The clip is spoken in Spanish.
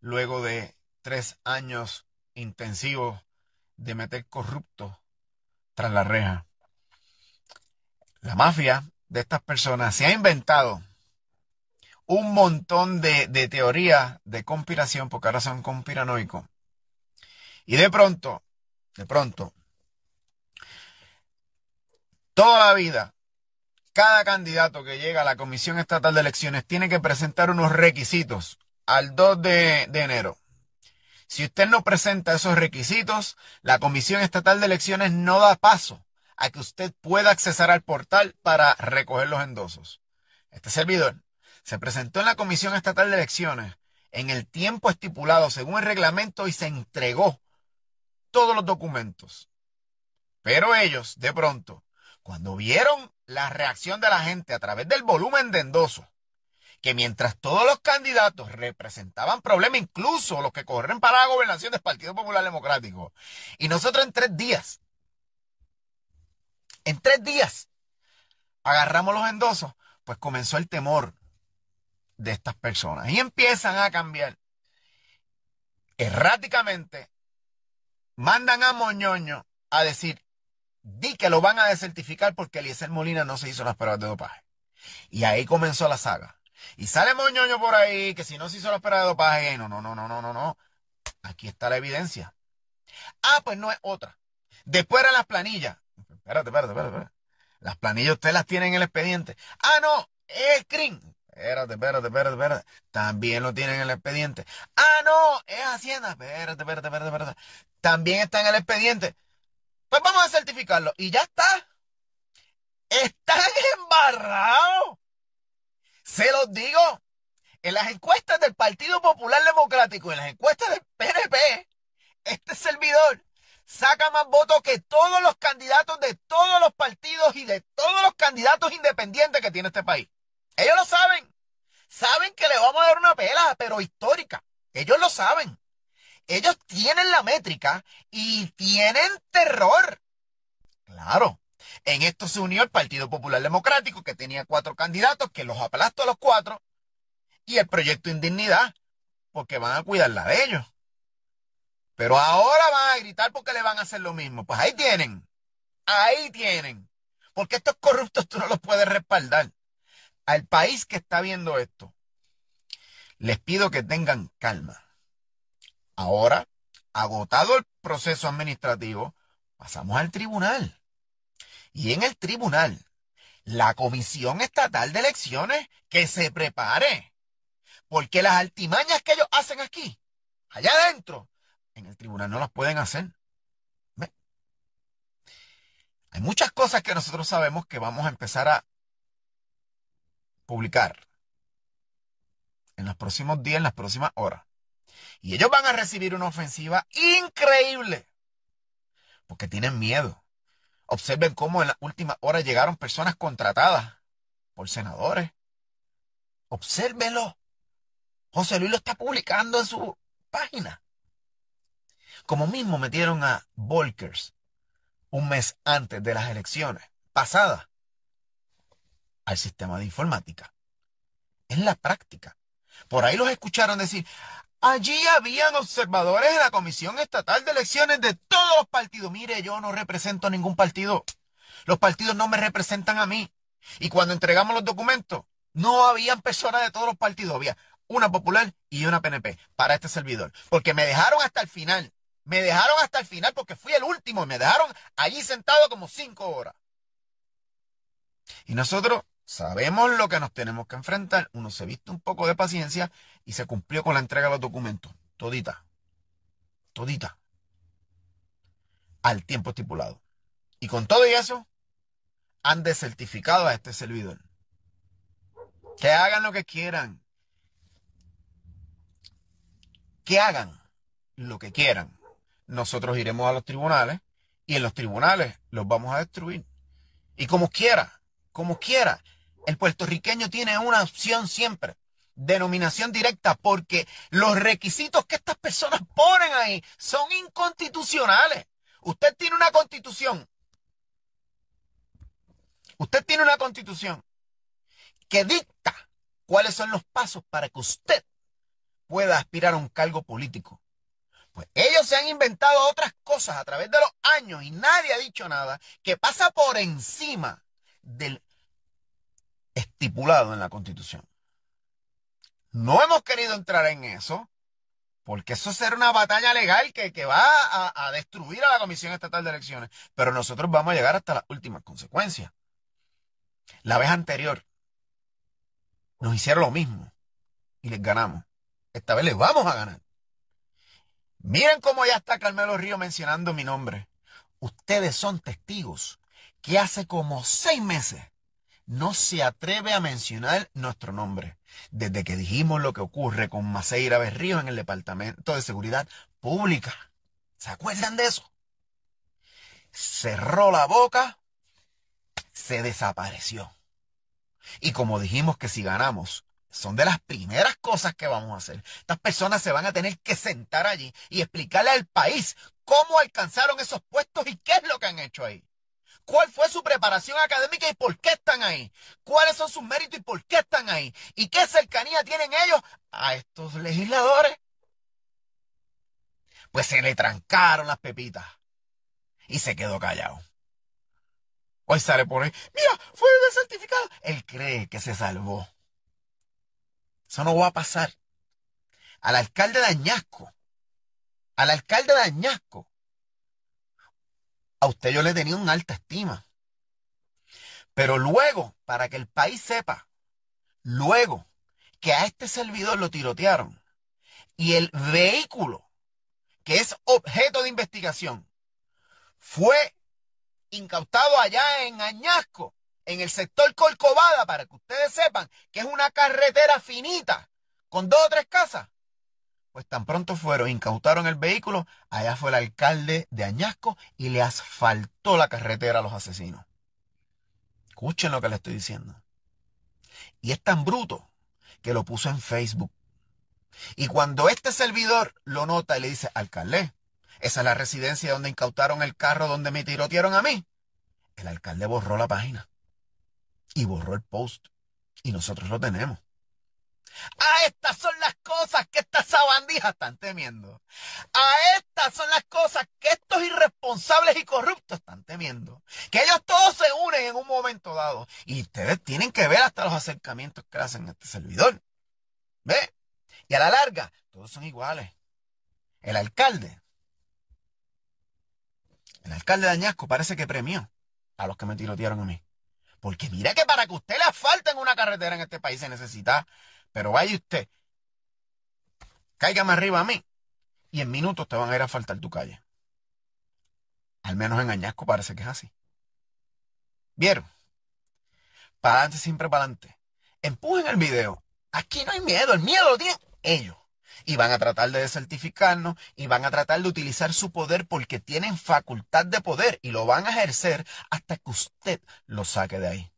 luego de tres años intensivos de meter corruptos tras la reja. La mafia de estas personas se ha inventado un montón de, teorías de conspiración, porque ahora son conspiranoicos. Y de pronto, de pronto, toda la vida, cada candidato que llega a la Comisión Estatal de Elecciones tiene que presentar unos requisitos al 2 de, de enero. Si usted no presenta esos requisitos, la Comisión Estatal de Elecciones no da paso a que usted pueda accesar al portal para recoger los endosos. Este servidor se presentó en la Comisión Estatal de Elecciones en el tiempo estipulado según el reglamento y se entregó todos los documentos. Pero ellos, de pronto, cuando vieron la reacción de la gente a través del volumen de endosos, que mientras todos los candidatos representaban problemas, incluso los que corren para la gobernación del Partido Popular Democrático, y nosotros en tres días, en tres días, agarramos los endosos, pues comenzó el temor de estas personas y empiezan a cambiar erráticamente, mandan a Moñoño a decir, di que lo van a desertificar porque Eliezer Molina no se hizo las pruebas de dopaje. Y ahí comenzó la saga. Y sale moñoño por ahí, que si no se hizo la espera de dopaje, no, no, no, no, no, no, no. Aquí está la evidencia. Ah, pues no es otra. Después eran las planillas. Espérate, espérate, espérate, Las planillas ustedes las tienen en el expediente. Ah, no, es el Espérate, espérate, espérate, espérate. También lo tienen en el expediente. Ah, no, es Hacienda. Espérate, espérate, espérate, espérate. También está en el expediente. Pues vamos a certificarlo. Y ya está. Están embarrados. Se los digo. En las encuestas del Partido Popular Democrático, en las encuestas del PNP, este servidor saca más votos que todos los candidatos de todos los partidos y de todos los candidatos independientes que tiene este país. Ellos lo saben. Saben que le vamos a dar una pela, pero histórica. Ellos lo saben. Ellos tienen la métrica y tienen terror. Claro, en esto se unió el Partido Popular Democrático, que tenía cuatro candidatos, que los aplastó a los cuatro, y el Proyecto Indignidad, porque van a cuidarla de ellos. Pero ahora van a gritar porque le van a hacer lo mismo. Pues ahí tienen, ahí tienen. Porque estos corruptos tú no los puedes respaldar. Al país que está viendo esto, les pido que tengan calma. Ahora, agotado el proceso administrativo, pasamos al tribunal y en el tribunal. La Comisión Estatal de Elecciones que se prepare. Porque las altimañas que ellos hacen aquí, allá adentro, en el tribunal no las pueden hacer. Hay muchas cosas que nosotros sabemos que vamos a empezar a publicar en los próximos días, en las próximas horas. Y ellos van a recibir una ofensiva increíble. Porque tienen miedo. Observen cómo en la última hora llegaron personas contratadas por senadores. Obsérvenlo. José Luis lo está publicando en su página. Como mismo metieron a Volkers un mes antes de las elecciones pasadas al sistema de informática. En la práctica. Por ahí los escucharon decir, Allí habían observadores de la Comisión Estatal de Elecciones de todos los partidos. Mire, yo no represento a ningún partido. Los partidos no me representan a mí. Y cuando entregamos los documentos, no habían personas de todos los partidos. Había una popular y una PNP para este servidor. Porque me dejaron hasta el final. Me dejaron hasta el final porque fui el último me dejaron allí sentado como cinco horas. Y nosotros Sabemos lo que nos tenemos que enfrentar, uno se viste un poco de paciencia y se cumplió con la entrega de los documentos, todita, todita, al tiempo estipulado. Y con todo y eso, han desertificado a este servidor. Que hagan lo que quieran. Que hagan lo que quieran. Nosotros iremos a los tribunales y en los tribunales los vamos a destruir. Y como quiera, como quiera, el puertorriqueño tiene una opción siempre, denominación directa, porque los requisitos que estas personas ponen ahí son inconstitucionales. Usted tiene una constitución. Usted tiene una constitución que dicta cuáles son los pasos para que usted pueda aspirar a un cargo político. Pues ellos se han inventado otras cosas a través de los años y nadie ha dicho nada que pasa por encima del estipulado en la Constitución. No hemos querido entrar en eso, porque eso será una batalla legal que, va a, a, destruir a la Comisión Estatal de Elecciones. Pero nosotros vamos a llegar hasta las últimas consecuencias. La vez anterior nos hicieron lo mismo y les ganamos. Esta vez les vamos a ganar. Miren cómo ya está Carmelo Río mencionando mi nombre. Ustedes son testigos que hace como seis meses no se atreve a mencionar nuestro nombre. Desde que dijimos lo que ocurre con Maceira Berrío en el Departamento de Seguridad Pública. ¿Se acuerdan de eso? Cerró la boca, se desapareció. Y como dijimos que si ganamos, son de las primeras cosas que vamos a hacer. Estas personas se van a tener que sentar allí y explicarle al país cómo alcanzaron esos puestos y qué es lo que han hecho ahí cuál fue su preparación académica y por qué están ahí, cuáles son sus méritos y por qué están ahí, y qué cercanía tienen ellos a estos legisladores. Pues se le trancaron las pepitas y se quedó callado. Hoy sale por ahí, mira, fue descertificado. Él cree que se salvó. Eso no va a pasar. Al alcalde de Añasco, al alcalde de Añasco, a usted yo le tenía una alta estima. Pero luego, para que el país sepa, luego que a este servidor lo tirotearon y el vehículo que es objeto de investigación fue incautado allá en Añasco, en el sector Colcovada para que ustedes sepan que es una carretera finita con dos o tres casas. Pues tan pronto fueron, incautaron el vehículo, allá fue el alcalde de Añasco y le asfaltó la carretera a los asesinos. Escuchen lo que le estoy diciendo. Y es tan bruto que lo puso en Facebook. Y cuando este servidor lo nota y le dice, alcalde, esa es la residencia donde incautaron el carro donde me tirotearon a mí. El alcalde borró la página y borró el post. Y nosotros lo tenemos. Ah, estas son las cosas que estas sabandijas están temiendo. A estas son las cosas que estos irresponsables y corruptos están temiendo. Que ellos todos se unen en un momento dado. Y ustedes tienen que ver hasta los acercamientos que hacen a este servidor. ¿Ve? Y a la larga, todos son iguales. El alcalde. El alcalde de Añasco parece que premió a los que me tirotearon a mí. Porque mira que para que usted le falten una carretera en este país se necesita. Pero vaya usted, más arriba a mí. Y en minutos te van a ir a faltar tu calle. Al menos en Añasco parece que es así. ¿Vieron? Para siempre para adelante. Empujen el video. Aquí no hay miedo, el miedo lo tienen ellos. Y van a tratar de desertificarnos y van a tratar de utilizar su poder porque tienen facultad de poder y lo van a ejercer hasta que usted lo saque de ahí.